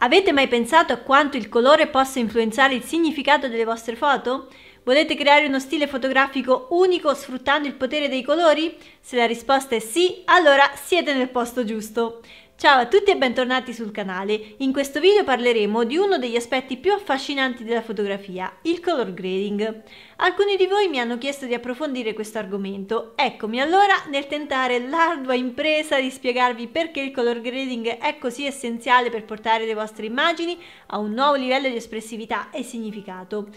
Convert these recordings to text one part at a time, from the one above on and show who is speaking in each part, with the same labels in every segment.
Speaker 1: Avete mai pensato a quanto il colore possa influenzare il significato delle vostre foto? Volete creare uno stile fotografico unico sfruttando il potere dei colori? Se la risposta è sì, allora siete nel posto giusto. Ciao a tutti e bentornati sul canale. In questo video parleremo di uno degli aspetti più affascinanti della fotografia, il color grading. Alcuni di voi mi hanno chiesto di approfondire questo argomento, eccomi allora nel tentare l'ardua impresa di spiegarvi perché il color grading è così essenziale per portare le vostre immagini a un nuovo livello di espressività e significato.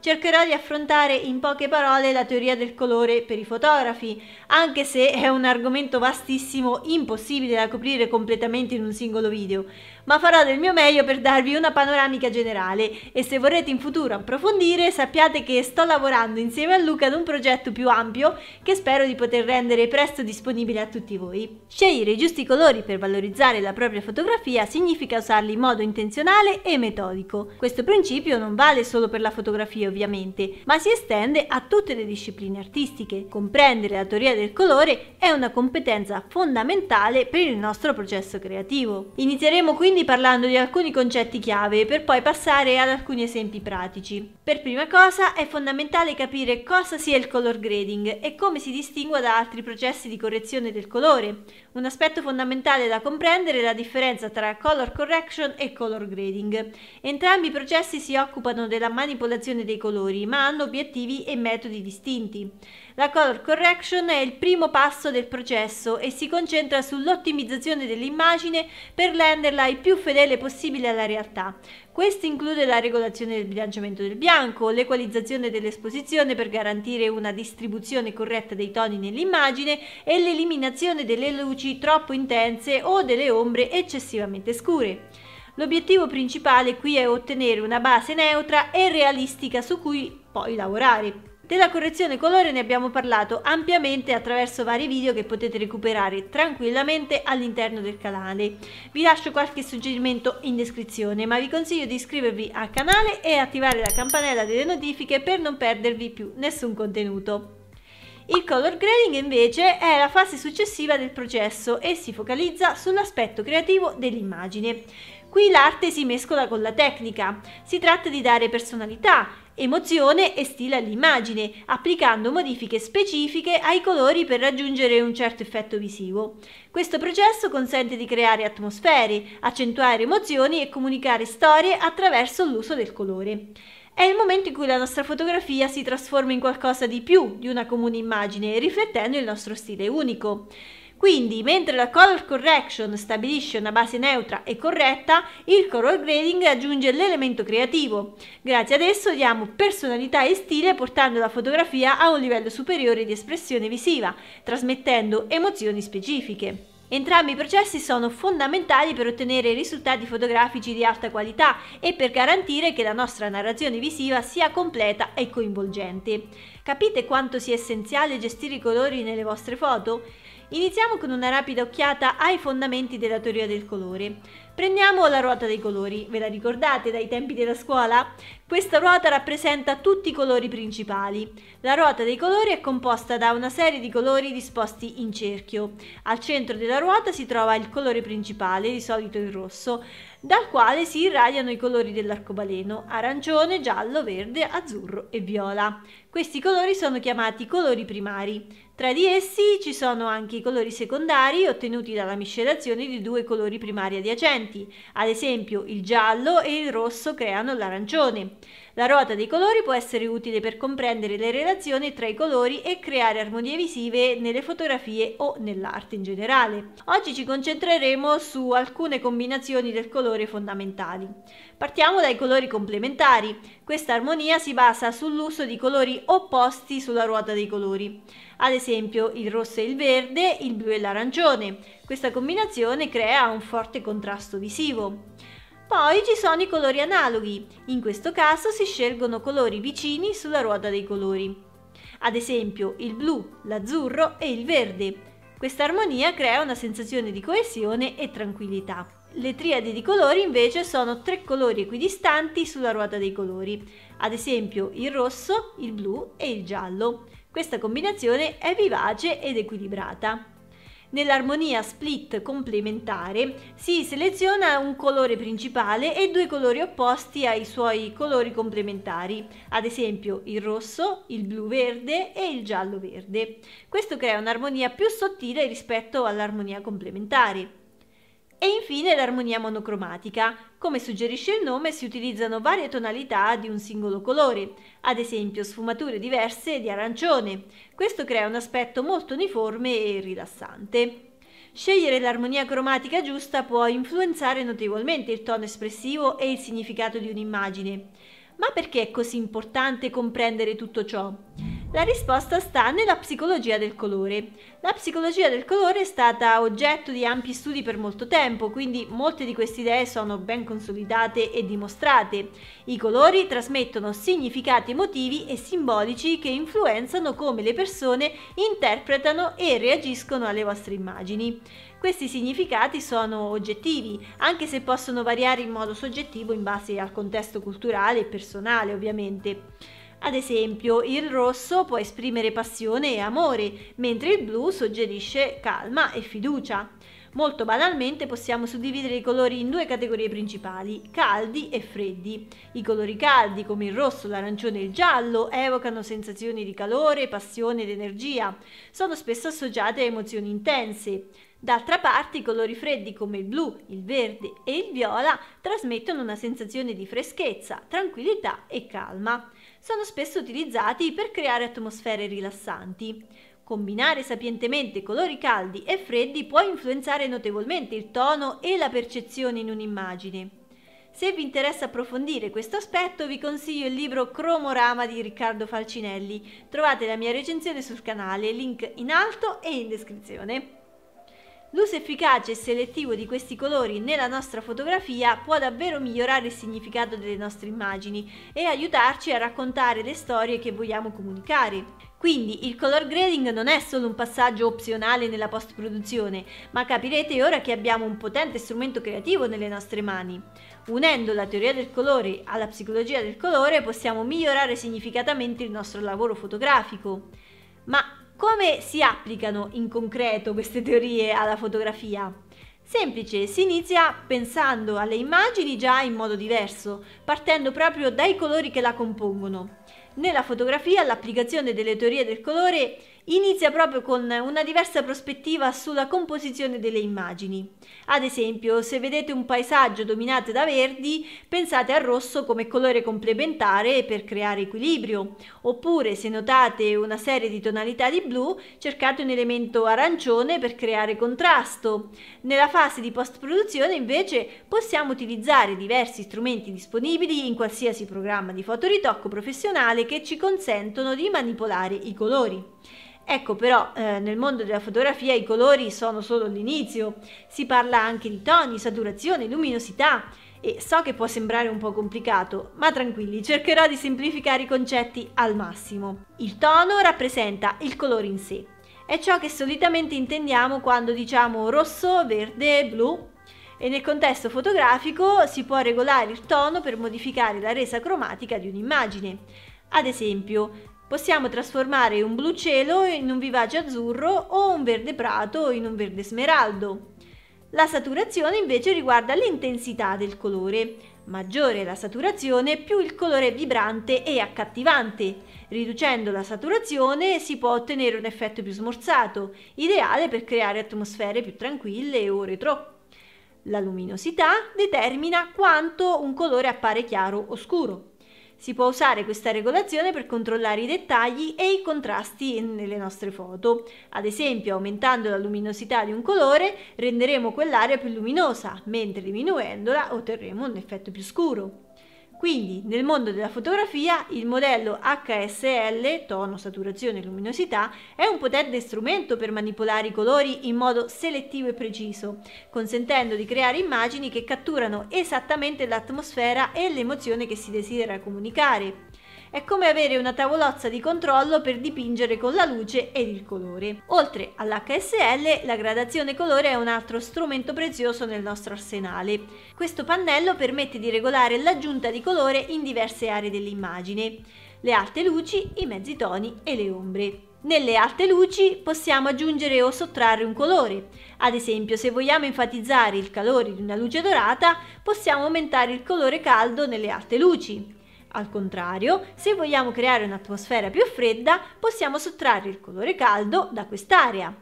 Speaker 1: Cercherò di affrontare in poche parole la teoria del colore per i fotografi, anche se è un argomento vastissimo impossibile da coprire completamente in un singolo video, ma farò del mio meglio per darvi una panoramica generale e se vorrete in futuro approfondire sappiate che sto lavorando insieme a Luca ad un progetto più ampio che spero di poter rendere presto disponibile a tutti voi. Scegliere i giusti colori per valorizzare la propria fotografia significa usarli in modo intenzionale e metodico. Questo principio non vale solo per la fotografia ovviamente, ma si estende a tutte le discipline artistiche. Comprendere la teoria del colore è una competenza fondamentale per il nostro processo creativo. Inizieremo quindi quindi parlando di alcuni concetti chiave per poi passare ad alcuni esempi pratici. Per prima cosa è fondamentale capire cosa sia il color grading e come si distingua da altri processi di correzione del colore, un aspetto fondamentale da comprendere è la differenza tra color correction e color grading. Entrambi i processi si occupano della manipolazione dei colori, ma hanno obiettivi e metodi distinti. La color correction è il primo passo del processo e si concentra sull'ottimizzazione dell'immagine per renderla il più fedele possibile alla realtà. Questo include la regolazione del bilanciamento del bianco, l'equalizzazione dell'esposizione per garantire una distribuzione corretta dei toni nell'immagine e l'eliminazione delle luci troppo intense o delle ombre eccessivamente scure. L'obiettivo principale qui è ottenere una base neutra e realistica su cui poi lavorare. Della correzione colore ne abbiamo parlato ampiamente attraverso vari video che potete recuperare tranquillamente all'interno del canale. Vi lascio qualche suggerimento in descrizione, ma vi consiglio di iscrivervi al canale e attivare la campanella delle notifiche per non perdervi più nessun contenuto. Il color grading invece è la fase successiva del processo e si focalizza sull'aspetto creativo dell'immagine. Qui l'arte si mescola con la tecnica, si tratta di dare personalità, emozione e stile all'immagine, applicando modifiche specifiche ai colori per raggiungere un certo effetto visivo. Questo processo consente di creare atmosfere, accentuare emozioni e comunicare storie attraverso l'uso del colore. È il momento in cui la nostra fotografia si trasforma in qualcosa di più di una comune immagine, riflettendo il nostro stile unico. Quindi, mentre la color correction stabilisce una base neutra e corretta, il color grading aggiunge l'elemento creativo. Grazie ad esso diamo personalità e stile portando la fotografia a un livello superiore di espressione visiva, trasmettendo emozioni specifiche. Entrambi i processi sono fondamentali per ottenere risultati fotografici di alta qualità e per garantire che la nostra narrazione visiva sia completa e coinvolgente. Capite quanto sia essenziale gestire i colori nelle vostre foto? Iniziamo con una rapida occhiata ai fondamenti della teoria del colore. Prendiamo la ruota dei colori, ve la ricordate dai tempi della scuola? Questa ruota rappresenta tutti i colori principali. La ruota dei colori è composta da una serie di colori disposti in cerchio. Al centro della ruota si trova il colore principale, di solito il rosso, dal quale si irradiano i colori dell'arcobaleno, arancione, giallo, verde, azzurro e viola. Questi colori sono chiamati colori primari. Tra di essi ci sono anche i colori secondari ottenuti dalla miscelazione di due colori primari adiacenti, ad esempio il giallo e il rosso creano l'arancione. La ruota dei colori può essere utile per comprendere le relazioni tra i colori e creare armonie visive nelle fotografie o nell'arte in generale. Oggi ci concentreremo su alcune combinazioni del colore fondamentali. Partiamo dai colori complementari. Questa armonia si basa sull'uso di colori opposti sulla ruota dei colori. Ad esempio il rosso e il verde, il blu e l'arancione. Questa combinazione crea un forte contrasto visivo. Poi ci sono i colori analoghi, in questo caso si scelgono colori vicini sulla ruota dei colori. Ad esempio il blu, l'azzurro e il verde. Questa armonia crea una sensazione di coesione e tranquillità. Le triadi di colori invece sono tre colori equidistanti sulla ruota dei colori, ad esempio il rosso, il blu e il giallo. Questa combinazione è vivace ed equilibrata. Nell'armonia split complementare si seleziona un colore principale e due colori opposti ai suoi colori complementari, ad esempio il rosso, il blu-verde e il giallo-verde. Questo crea un'armonia più sottile rispetto all'armonia complementare. E infine l'armonia monocromatica. Come suggerisce il nome, si utilizzano varie tonalità di un singolo colore, ad esempio sfumature diverse di arancione. Questo crea un aspetto molto uniforme e rilassante. Scegliere l'armonia cromatica giusta può influenzare notevolmente il tono espressivo e il significato di un'immagine. Ma perché è così importante comprendere tutto ciò? La risposta sta nella psicologia del colore. La psicologia del colore è stata oggetto di ampi studi per molto tempo, quindi molte di queste idee sono ben consolidate e dimostrate. I colori trasmettono significati emotivi e simbolici che influenzano come le persone interpretano e reagiscono alle vostre immagini. Questi significati sono oggettivi, anche se possono variare in modo soggettivo in base al contesto culturale e personale, ovviamente. Ad esempio, il rosso può esprimere passione e amore, mentre il blu suggerisce calma e fiducia. Molto banalmente possiamo suddividere i colori in due categorie principali, caldi e freddi. I colori caldi, come il rosso, l'arancione e il giallo, evocano sensazioni di calore, passione ed energia. Sono spesso associate a emozioni intense. D'altra parte i colori freddi come il blu, il verde e il viola trasmettono una sensazione di freschezza, tranquillità e calma. Sono spesso utilizzati per creare atmosfere rilassanti. Combinare sapientemente colori caldi e freddi può influenzare notevolmente il tono e la percezione in un'immagine. Se vi interessa approfondire questo aspetto vi consiglio il libro Cromorama di Riccardo Falcinelli. Trovate la mia recensione sul canale, link in alto e in descrizione. L'uso efficace e selettivo di questi colori nella nostra fotografia può davvero migliorare il significato delle nostre immagini e aiutarci a raccontare le storie che vogliamo comunicare. Quindi il color grading non è solo un passaggio opzionale nella post produzione, ma capirete ora che abbiamo un potente strumento creativo nelle nostre mani. Unendo la teoria del colore alla psicologia del colore possiamo migliorare significatamente il nostro lavoro fotografico. Ma come si applicano in concreto queste teorie alla fotografia? Semplice, si inizia pensando alle immagini già in modo diverso, partendo proprio dai colori che la compongono. Nella fotografia l'applicazione delle teorie del colore Inizia proprio con una diversa prospettiva sulla composizione delle immagini. Ad esempio, se vedete un paesaggio dominato da verdi, pensate al rosso come colore complementare per creare equilibrio. Oppure, se notate una serie di tonalità di blu, cercate un elemento arancione per creare contrasto. Nella fase di post-produzione, invece, possiamo utilizzare diversi strumenti disponibili in qualsiasi programma di fotoritocco professionale che ci consentono di manipolare i colori. Ecco però, eh, nel mondo della fotografia i colori sono solo l'inizio, si parla anche di toni, saturazione, luminosità e so che può sembrare un po' complicato, ma tranquilli, cercherò di semplificare i concetti al massimo. Il tono rappresenta il colore in sé, è ciò che solitamente intendiamo quando diciamo rosso, verde, blu e nel contesto fotografico si può regolare il tono per modificare la resa cromatica di un'immagine. Ad esempio, Possiamo trasformare un blu cielo in un vivace azzurro o un verde prato in un verde smeraldo. La saturazione invece riguarda l'intensità del colore. Maggiore la saturazione, più il colore è vibrante e accattivante. Riducendo la saturazione si può ottenere un effetto più smorzato, ideale per creare atmosfere più tranquille o retro. La luminosità determina quanto un colore appare chiaro o scuro. Si può usare questa regolazione per controllare i dettagli e i contrasti nelle nostre foto. Ad esempio, aumentando la luminosità di un colore, renderemo quell'area più luminosa, mentre diminuendola otterremo un effetto più scuro. Quindi nel mondo della fotografia il modello HSL, tono, saturazione e luminosità, è un potente strumento per manipolare i colori in modo selettivo e preciso, consentendo di creare immagini che catturano esattamente l'atmosfera e l'emozione che si desidera comunicare, è come avere una tavolozza di controllo per dipingere con la luce ed il colore. Oltre all'HSL, la gradazione colore è un altro strumento prezioso nel nostro arsenale. Questo pannello permette di regolare l'aggiunta di colore in diverse aree dell'immagine, le alte luci, i mezzi toni e le ombre. Nelle alte luci possiamo aggiungere o sottrarre un colore. Ad esempio, se vogliamo enfatizzare il calore di una luce dorata, possiamo aumentare il colore caldo nelle alte luci al contrario, se vogliamo creare un'atmosfera più fredda, possiamo sottrarre il colore caldo da quest'area.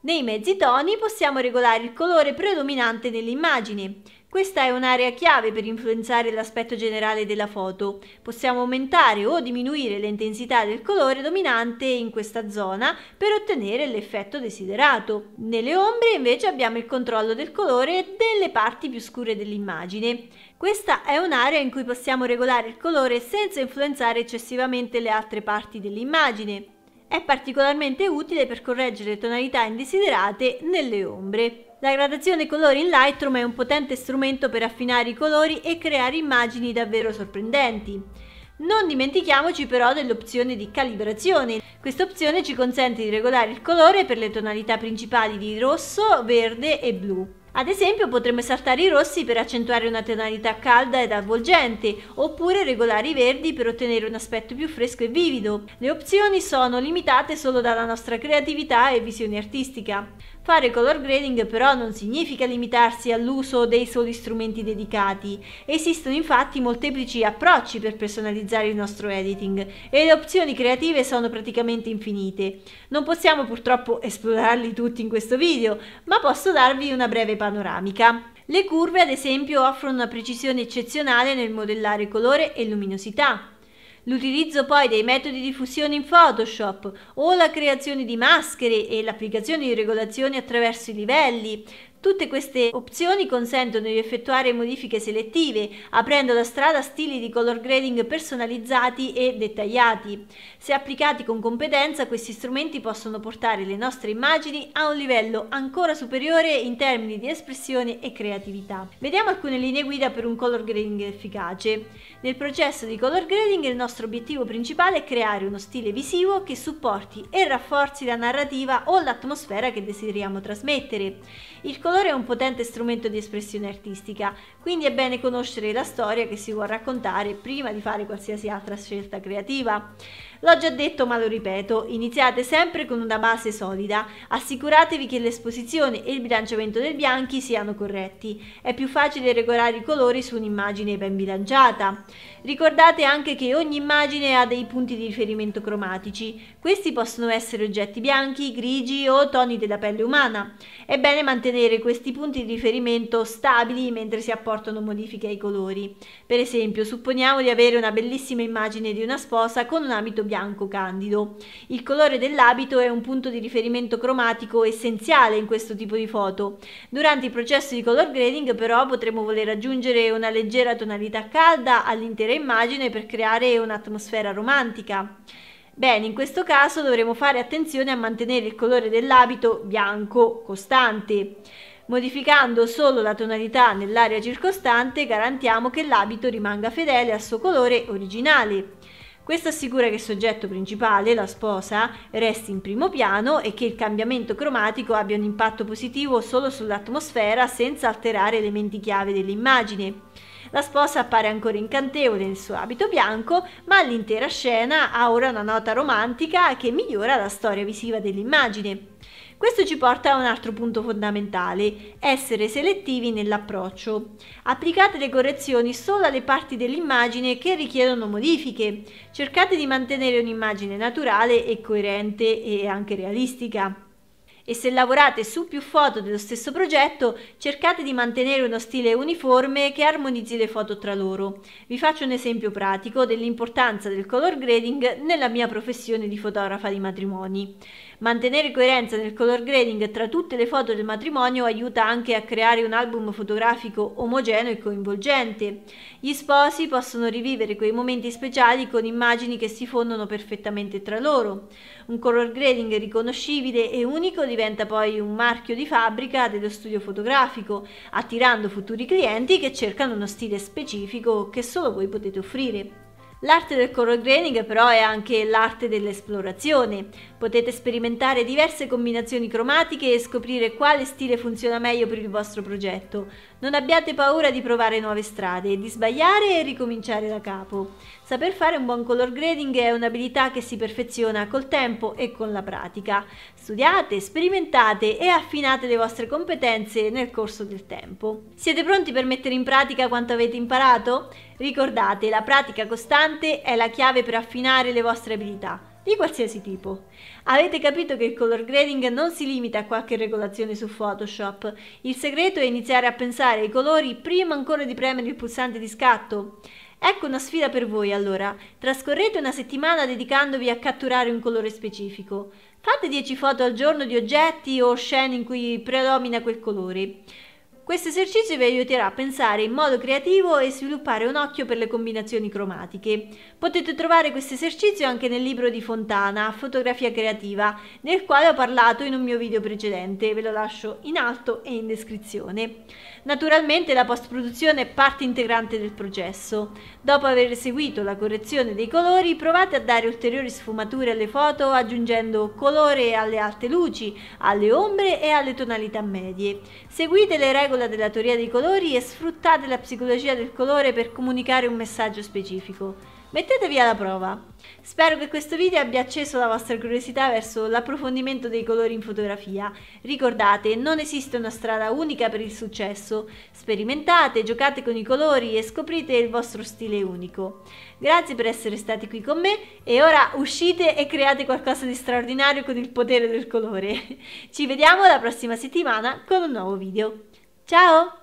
Speaker 1: Nei mezzi toni possiamo regolare il colore predominante dell'immagine. Questa è un'area chiave per influenzare l'aspetto generale della foto. Possiamo aumentare o diminuire l'intensità del colore dominante in questa zona per ottenere l'effetto desiderato. Nelle ombre invece abbiamo il controllo del colore delle parti più scure dell'immagine. Questa è un'area in cui possiamo regolare il colore senza influenzare eccessivamente le altre parti dell'immagine. È particolarmente utile per correggere tonalità indesiderate nelle ombre. La gradazione colori in Lightroom è un potente strumento per affinare i colori e creare immagini davvero sorprendenti. Non dimentichiamoci però dell'opzione di calibrazione. Questa opzione ci consente di regolare il colore per le tonalità principali di rosso, verde e blu. Ad esempio potremmo saltare i rossi per accentuare una tonalità calda ed avvolgente, oppure regolare i verdi per ottenere un aspetto più fresco e vivido. Le opzioni sono limitate solo dalla nostra creatività e visione artistica. Fare color grading però non significa limitarsi all'uso dei soli strumenti dedicati. Esistono infatti molteplici approcci per personalizzare il nostro editing e le opzioni creative sono praticamente infinite. Non possiamo purtroppo esplorarli tutti in questo video, ma posso darvi una breve panoramica. Le curve ad esempio offrono una precisione eccezionale nel modellare colore e luminosità. L'utilizzo poi dei metodi di fusione in Photoshop o la creazione di maschere e l'applicazione di regolazioni attraverso i livelli Tutte queste opzioni consentono di effettuare modifiche selettive, aprendo la strada a stili di color grading personalizzati e dettagliati. Se applicati con competenza, questi strumenti possono portare le nostre immagini a un livello ancora superiore in termini di espressione e creatività. Vediamo alcune linee guida per un color grading efficace. Nel processo di color grading il nostro obiettivo principale è creare uno stile visivo che supporti e rafforzi la narrativa o l'atmosfera che desideriamo trasmettere. Il color colore è un potente strumento di espressione artistica, quindi è bene conoscere la storia che si vuole raccontare prima di fare qualsiasi altra scelta creativa. L'ho già detto ma lo ripeto, iniziate sempre con una base solida, assicuratevi che l'esposizione e il bilanciamento dei bianchi siano corretti, è più facile regolare i colori su un'immagine ben bilanciata. Ricordate anche che ogni immagine ha dei punti di riferimento cromatici, questi possono essere oggetti bianchi, grigi o toni della pelle umana. È bene mantenere questi punti di riferimento stabili mentre si apportano modifiche ai colori. Per esempio, supponiamo di avere una bellissima immagine di una sposa con un abito bianco bianco candido. Il colore dell'abito è un punto di riferimento cromatico essenziale in questo tipo di foto. Durante il processo di color grading però potremo voler aggiungere una leggera tonalità calda all'intera immagine per creare un'atmosfera romantica. Bene, in questo caso dovremo fare attenzione a mantenere il colore dell'abito bianco costante. Modificando solo la tonalità nell'area circostante garantiamo che l'abito rimanga fedele al suo colore originale. Questo assicura che il soggetto principale, la sposa, resti in primo piano e che il cambiamento cromatico abbia un impatto positivo solo sull'atmosfera senza alterare elementi chiave dell'immagine. La sposa appare ancora incantevole nel suo abito bianco, ma l'intera scena ha ora una nota romantica che migliora la storia visiva dell'immagine. Questo ci porta a un altro punto fondamentale, essere selettivi nell'approccio. Applicate le correzioni solo alle parti dell'immagine che richiedono modifiche. Cercate di mantenere un'immagine naturale e coerente e anche realistica e se lavorate su più foto dello stesso progetto cercate di mantenere uno stile uniforme che armonizzi le foto tra loro. Vi faccio un esempio pratico dell'importanza del color grading nella mia professione di fotografa di matrimoni. Mantenere coerenza nel color grading tra tutte le foto del matrimonio aiuta anche a creare un album fotografico omogeneo e coinvolgente. Gli sposi possono rivivere quei momenti speciali con immagini che si fondono perfettamente tra loro. Un color grading riconoscibile e unico diventa poi un marchio di fabbrica dello studio fotografico, attirando futuri clienti che cercano uno stile specifico che solo voi potete offrire. L'arte del color grading però è anche l'arte dell'esplorazione. Potete sperimentare diverse combinazioni cromatiche e scoprire quale stile funziona meglio per il vostro progetto. Non abbiate paura di provare nuove strade, di sbagliare e ricominciare da capo. Saper fare un buon color grading è un'abilità che si perfeziona col tempo e con la pratica. Studiate, sperimentate e affinate le vostre competenze nel corso del tempo. Siete pronti per mettere in pratica quanto avete imparato? Ricordate, la pratica costante costante è la chiave per affinare le vostre abilità di qualsiasi tipo. Avete capito che il color grading non si limita a qualche regolazione su Photoshop. Il segreto è iniziare a pensare ai colori prima ancora di premere il pulsante di scatto. Ecco una sfida per voi allora. Trascorrete una settimana dedicandovi a catturare un colore specifico. Fate 10 foto al giorno di oggetti o scene in cui predomina quel colore. Questo esercizio vi aiuterà a pensare in modo creativo e sviluppare un occhio per le combinazioni cromatiche. Potete trovare questo esercizio anche nel libro di Fontana, Fotografia creativa, nel quale ho parlato in un mio video precedente, ve lo lascio in alto e in descrizione. Naturalmente la post-produzione è parte integrante del processo. Dopo aver eseguito la correzione dei colori, provate a dare ulteriori sfumature alle foto aggiungendo colore alle alte luci, alle ombre e alle tonalità medie. Seguite le regole della teoria dei colori e sfruttate la psicologia del colore per comunicare un messaggio specifico. Mettetevi alla prova. Spero che questo video abbia acceso la vostra curiosità verso l'approfondimento dei colori in fotografia. Ricordate, non esiste una strada unica per il successo. Sperimentate, giocate con i colori e scoprite il vostro stile unico. Grazie per essere stati qui con me e ora uscite e create qualcosa di straordinario con il potere del colore. Ci vediamo la prossima settimana con un nuovo video. Ciao!